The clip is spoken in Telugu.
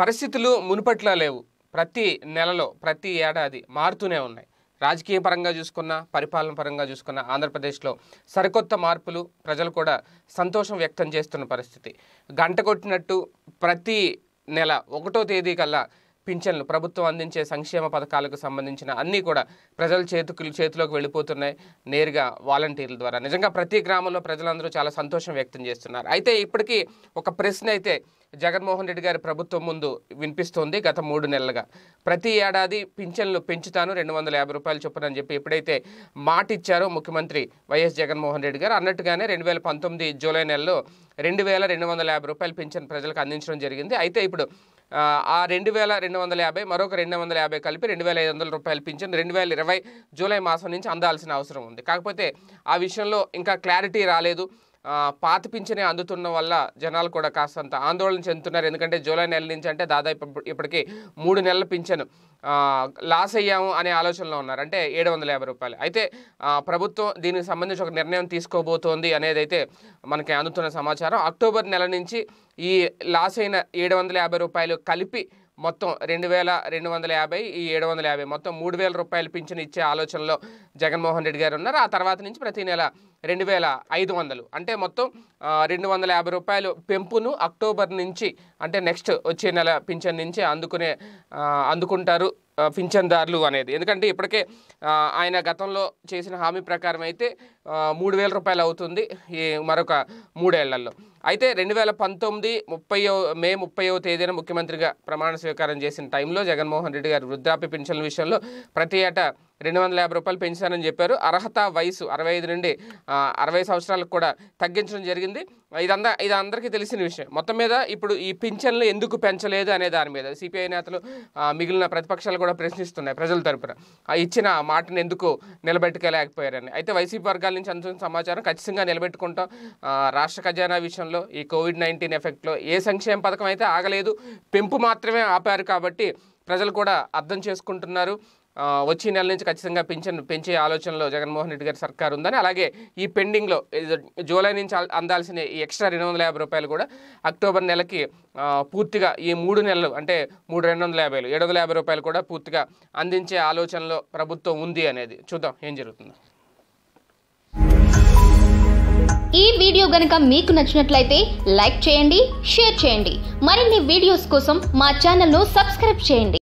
పరిస్థితులు మునుపట్లా లేవు ప్రతి నెలలో ప్రతి ఏడాది మారుతూనే ఉన్నాయి రాజకీయ పరంగా చూసుకున్న పరిపాలన పరంగా చూసుకున్న ఆంధ్రప్రదేశ్లో సరికొత్త మార్పులు ప్రజలు కూడా సంతోషం వ్యక్తం చేస్తున్న పరిస్థితి గంట కొట్టినట్టు ప్రతి నెల ఒకటో తేదీ కల్లా పింఛన్లు ప్రభుత్వం అందించే సంక్షేమ పథకాలకు సంబంధించిన అన్నీ కూడా ప్రజల చేతుకు చేతిలోకి వెళ్ళిపోతున్నాయి నేరుగా వాలంటీర్ల ద్వారా నిజంగా ప్రతి గ్రామంలో ప్రజలందరూ చాలా సంతోషం వ్యక్తం చేస్తున్నారు అయితే ఇప్పటికీ ఒక ప్రశ్న అయితే జగన్మోహన్ రెడ్డి గారి ప్రభుత్వం ముందు వినిపిస్తోంది గత మూడు నెలలుగా ప్రతి ఏడాది పింఛన్లు పెంచుతాను రెండు వందల యాభై రూపాయలు చొప్పునని చెప్పి ఎప్పుడైతే మాట ఇచ్చారో ముఖ్యమంత్రి వైఎస్ జగన్మోహన్ రెడ్డి గారు అన్నట్టుగానే రెండు వేల పంతొమ్మిది జూలై నెలలో రెండు వేల రెండు వందల యాభై రూపాయలు పింఛన్ ప్రజలకు అందించడం జరిగింది అయితే ఇప్పుడు ఆ రెండు వేల రెండు వందల యాభై మరొక రెండు వందల యాభై కలిపి రెండు వేల ఐదు వందల రూపాయలు పింఛన్ రెండు వేల ఇరవై జూలై మాసం నుంచి అందాల్సిన అవసరం ఉంది కాకపోతే ఆ విషయంలో ఇంకా క్లారిటీ రాలేదు పాత పింఛనే అందుతున్న వల్ల జనాలు కూడా కాస్తంత ఆందోళన చెందుతున్నారు ఎందుకంటే జూలై నెల నుంచి అంటే దాదాపు ఇప్పటికీ మూడు నెలల పింఛను లాస్ అయ్యాము అనే ఆలోచనలో ఉన్నారు అంటే ఏడు వందల యాభై రూపాయలు అయితే ప్రభుత్వం దీనికి సంబంధించి ఒక నిర్ణయం తీసుకోబోతోంది అనేది అయితే మనకి అందుతున్న సమాచారం అక్టోబర్ నెల నుంచి ఈ లాస్ అయిన ఏడు వందల యాభై రూపాయలు కలిపి మొత్తం రెండు వేల రెండు వందల యాభై ఈ ఏడు వందల యాభై మొత్తం మూడు వేల రూపాయలు పింఛను ఇచ్చే ఆలోచనలో జగన్మోహన్ రెడ్డి గారు ఉన్నారు ఆ తర్వాత నుంచి ప్రతి నెల రెండు వేల ఐదు వందలు అంటే మొత్తం రెండు వందల యాభై రూపాయలు పెంపును అక్టోబర్ నుంచి అంటే నెక్స్ట్ వచ్చే నెల పింఛన్ నుంచి అందుకునే అందుకుంటారు పింఛన్దారులు అనేది ఎందుకంటే ఇప్పటికే ఆయన గతంలో చేసిన హామీ ప్రకారం అయితే మూడు వేల రూపాయలు అవుతుంది ఈ మరొక మూడేళ్లలో అయితే రెండు వేల పంతొమ్మిది ముప్పైవ మే ముప్పైవ తేదీన ముఖ్యమంత్రిగా ప్రమాణ స్వీకారం చేసిన టైంలో జగన్మోహన్ రెడ్డి గారు వృద్ధాప్య పింఛన్ల విషయంలో ప్రతి ఏటా రెండు వందల యాభై రూపాయలు పెంచారని చెప్పారు అర్హత వయసు అరవై ఐదు నుండి అరవై సంవత్సరాలకు కూడా తగ్గించడం జరిగింది ఇదంతా ఇది అందరికీ తెలిసిన విషయం మొత్తం మీద ఇప్పుడు ఈ పింఛన్లు ఎందుకు పెంచలేదు అనే దాని మీద సిపిఐ నేతలు మిగిలిన ప్రతిపక్షాలు కూడా ప్రశ్నిస్తున్నాయి ప్రజల తరపున ఇచ్చిన మాటను ఎందుకు నిలబెట్టుకోలేకపోయారని అయితే వైసీపీ వర్గాల నుంచి అందుతున్న సమాచారం ఖచ్చితంగా నిలబెట్టుకుంటాం రాష్ట్ర ఖజానా విషయంలో ఈ కోవిడ్ నైన్టీన్ ఎఫెక్ట్లో ఏ సంక్షేమ పథకం అయితే ఆగలేదు పెంపు మాత్రమే ఆపారు కాబట్టి ప్రజలు కూడా అర్థం చేసుకుంటున్నారు వచ్చే నెల నుంచి ఖచ్చితంగా పెన్షన్ పెంచే ఆలోచనలో జగన్మోహన్ రెడ్డి గారి సర్కార్ ఉందని అలాగే ఈ పెండింగ్లో జూలై నుంచి అందాల్సిన ఈ ఎక్స్ట్రా రెండు వందల యాభై రూపాయలు కూడా అక్టోబర్ నెలకి పూర్తిగా ఈ మూడు నెలలు అంటే మూడు రెండు వందల యాభైలు ఏడు వందల యాభై రూపాయలు కూడా పూర్తిగా అందించే ఆలోచనలో ప్రభుత్వం ఉంది అనేది చూద్దాం ఏం జరుగుతుందో ఈ వీడియో గనుక మీకు నచ్చినట్లయితే లైక్ చేయండి షేర్ చేయండి మరిన్ని వీడియోస్ కోసం మా ఛానల్ను సబ్స్క్రైబ్ చేయండి